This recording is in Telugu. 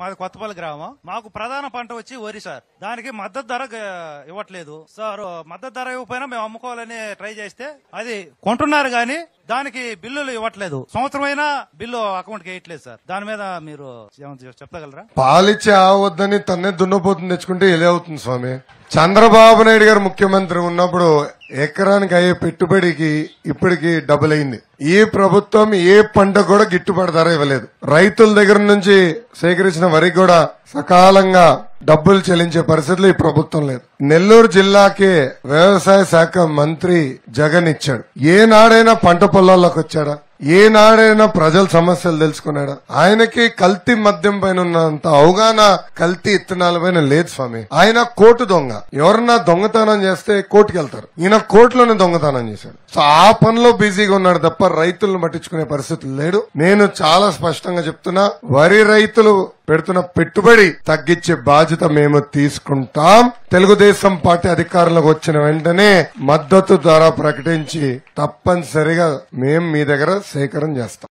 మాది కొత్తపల్లి గ్రామం మాకు ప్రధాన పంట వచ్చి వరి సార్ దానికి మద్దతు ధర ఇవ్వట్లేదు సార్ మద్దతు ధర ఇవ్వకపోయినా మేము అమ్ముకోవాలని ట్రై చేస్తే అది కొంటున్నారు గాని దానికి బిల్లులు ఇవ్వట్లేదు సంవత్సరమైన బిల్లు అకౌంట్ కి వేయట్లేదు సార్ దాని మీద మీరు చెప్పగలరా పాలిచ్చి ఆవద్దని తన్నే దున్నపోతుంది తెచ్చుకుంటే ఇదే అవుతుంది స్వామి చంద్రబాబు నాయుడు గారు ముఖ్యమంత్రి ఉన్నప్పుడు ఎకరానికి అయ్యే పెట్టుబడికి ఇప్పటికి డబుల్ అయింది ఏ ప్రభుత్వం ఏ పంట కూడా గిట్టుబాటు ధర ఇవ్వలేదు రైతుల దగ్గర నుంచి సేకరించిన వరి కూడా సకాలంగా డబ్బులు చెల్లించే పరిస్థితులు ఈ ప్రభుత్వం లేదు నెల్లూరు జిల్లాకి వ్యవసాయ శాఖ మంత్రి జగన్ ఇచ్చాడు ఏనాడైనా పంట పొలాల్లోకి వచ్చాడా ఏనాడైనా ప్రజల సమస్యలు తెలుసుకున్నాడా ఆయనకి కల్తీ మద్యం పైన ఉన్నంత అవగాహన కల్తీ ఇత్తనాల పైన లేదు స్వామి ఆయన కోటు దొంగ ఎవరన్నా దొంగతనం చేస్తే కోర్టుకి వెళ్తారు ఈయన కోర్టులోనే దొంగతనం చేశాడు సో ఆ పనిలో బిజీగా ఉన్నాడు తప్ప తప్ప రైతులను పట్టించుకునే పరిస్థితి లేదు నేను చాలా స్పష్టంగా చెప్తున్నా వరి రైతులు పెడుతున్న పెట్టుబడి తగ్గించే బాధ్యత మేము తీసుకుంటాం తెలుగుదేశం పార్టీ అధికారంలోకి వచ్చిన వెంటనే మద్దతు ద్వారా ప్రకటించి తప్పనిసరిగా మేము మీ దగ్గర సేకరణ చేస్తాం